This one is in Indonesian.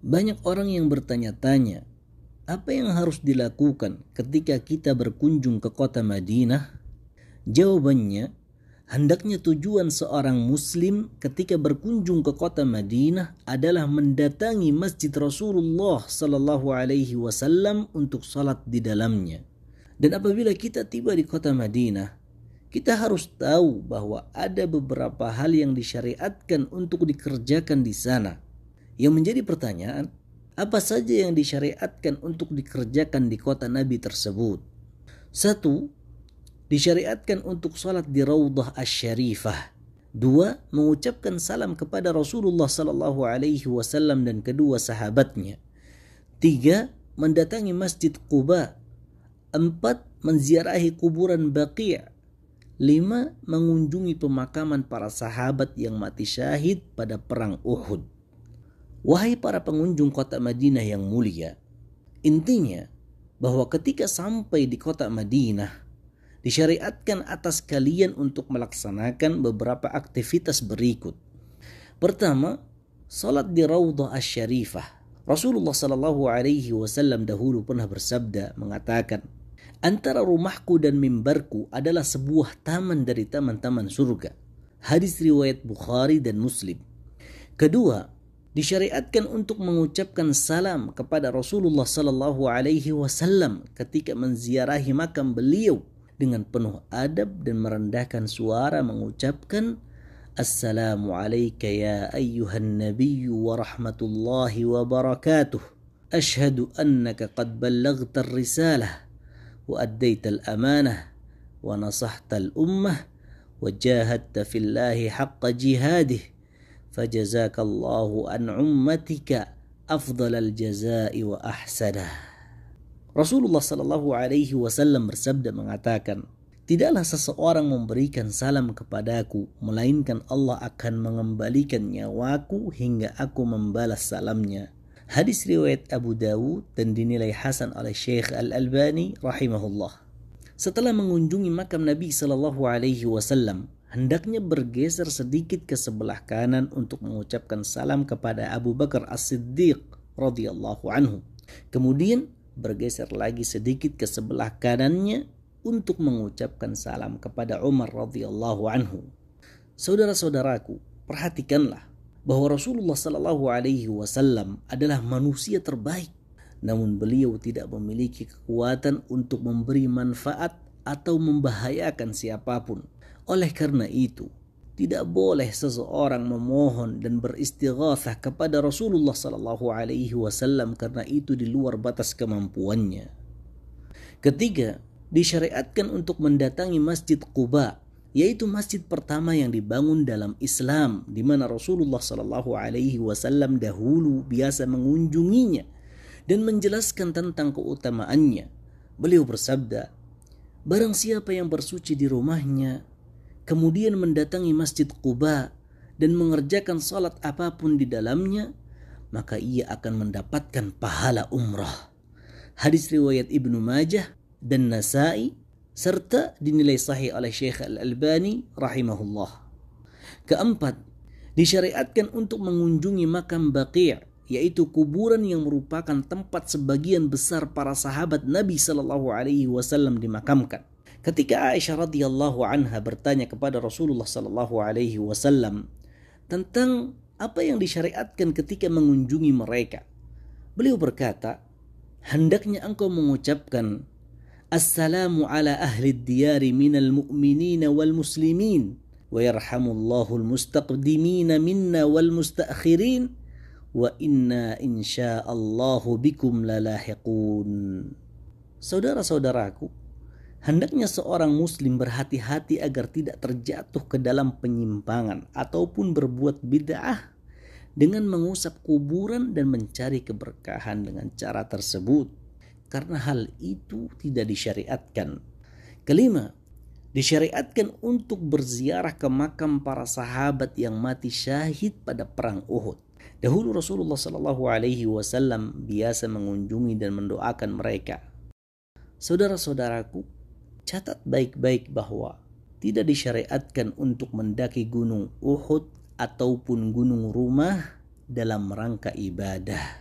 Banyak orang yang bertanya-tanya, apa yang harus dilakukan ketika kita berkunjung ke kota Madinah? Jawabannya, hendaknya tujuan seorang muslim ketika berkunjung ke kota Madinah adalah mendatangi Masjid Rasulullah sallallahu alaihi wasallam untuk salat di dalamnya. Dan apabila kita tiba di kota Madinah, kita harus tahu bahwa ada beberapa hal yang disyariatkan untuk dikerjakan di sana yang menjadi pertanyaan, apa saja yang disyariatkan untuk dikerjakan di kota Nabi tersebut? Satu, disyariatkan untuk salat di Raudah Asy-Syarifah. Dua, mengucapkan salam kepada Rasulullah Sallallahu Alaihi Wasallam dan kedua sahabatnya. Tiga, mendatangi Masjid Quba. Empat, menziarahi kuburan Baqi'ah. Lima, mengunjungi pemakaman para sahabat yang mati syahid pada perang Uhud. Wahai para pengunjung kota Madinah yang mulia, intinya bahwa ketika sampai di kota Madinah, disyariatkan atas kalian untuk melaksanakan beberapa aktivitas berikut. Pertama, salat di Raudhah Asy-Syarifah. Rasulullah Shallallahu alaihi wasallam dahulu pernah bersabda mengatakan, "Antara rumahku dan mimbarku adalah sebuah taman dari taman-taman surga." Hadis riwayat Bukhari dan Muslim. Kedua, disyariatkan untuk mengucapkan salam kepada Rasulullah Sallallahu Alaihi Wasallam ketika menziarahi makam beliau dengan penuh adab dan merendahkan suara mengucapkan Assalamu alayka ya ayyuhan nabiyyu wa rahmatullahi wa barakatuh. Ashhadu annaka qad ballaghta ar-risalah wa addayta al-amanah wa nasahta al-ummah wa jahadta fillahi haqqa jihadih fajazakallahu an ummatika afdalal jazai wa ahsana. Rasulullah Shallallahu Alaihi Wasallam bersabda mengatakan, tidaklah seseorang memberikan salam kepadaku, melainkan Allah akan mengembalikan nyawaku hingga aku membalas salamnya. Hadis riwayat Abu Dawud dan dinilai hasan oleh Syekh Al Albani rahimahullah. Setelah mengunjungi makam Nabi Shallallahu Alaihi Wasallam, hendaknya bergeser sedikit ke sebelah kanan untuk mengucapkan salam kepada Abu Bakar As-Siddiq radhiyallahu anhu. Kemudian bergeser lagi sedikit ke sebelah kanannya untuk mengucapkan salam kepada Umar radhiyallahu anhu. Saudara-saudaraku, perhatikanlah bahwa Rasulullah Shallallahu alaihi wasallam adalah manusia terbaik, namun beliau tidak memiliki kekuatan untuk memberi manfaat atau membahayakan siapapun. Oleh karena itu, tidak boleh seseorang memohon dan beristighatsah kepada Rasulullah sallallahu alaihi wasallam karena itu di luar batas kemampuannya. Ketiga, disyariatkan untuk mendatangi Masjid Quba, yaitu masjid pertama yang dibangun dalam Islam di mana Rasulullah sallallahu alaihi wasallam dahulu biasa mengunjunginya dan menjelaskan tentang keutamaannya. Beliau bersabda, Barang siapa yang bersuci di rumahnya, kemudian mendatangi Masjid Quba dan mengerjakan salat apapun di dalamnya, maka ia akan mendapatkan pahala umrah. Hadis riwayat Ibnu Majah dan Nasai serta dinilai sahih oleh Syekh Al-Albani rahimahullah. Keempat, disyariatkan untuk mengunjungi makam Baqi' yaitu kuburan yang merupakan tempat sebagian besar para sahabat Nabi Shallallahu alaihi wasallam dimakamkan. Ketika Aisyah radhiyallahu anha bertanya kepada Rasulullah sallallahu alaihi wasallam tentang apa yang disyariatkan ketika mengunjungi mereka, beliau berkata, "Hendaknya engkau mengucapkan Assalamu ala ahli diyari minal mu'minina wal muslimin wa yarhamullahu al mustaqdimina minna wal musta'khirin, wa inna insyaallahu bikum lalahiqun." Saudara-saudaraku, Hendaknya seorang muslim berhati-hati agar tidak terjatuh ke dalam penyimpangan ataupun berbuat bid'ah dengan mengusap kuburan dan mencari keberkahan dengan cara tersebut karena hal itu tidak disyariatkan. Kelima, disyariatkan untuk berziarah ke makam para sahabat yang mati syahid pada perang Uhud. Dahulu Rasulullah Shallallahu Alaihi Wasallam biasa mengunjungi dan mendoakan mereka. Saudara-saudaraku, Catat baik-baik bahwa tidak disyariatkan untuk mendaki gunung Uhud ataupun gunung rumah dalam rangka ibadah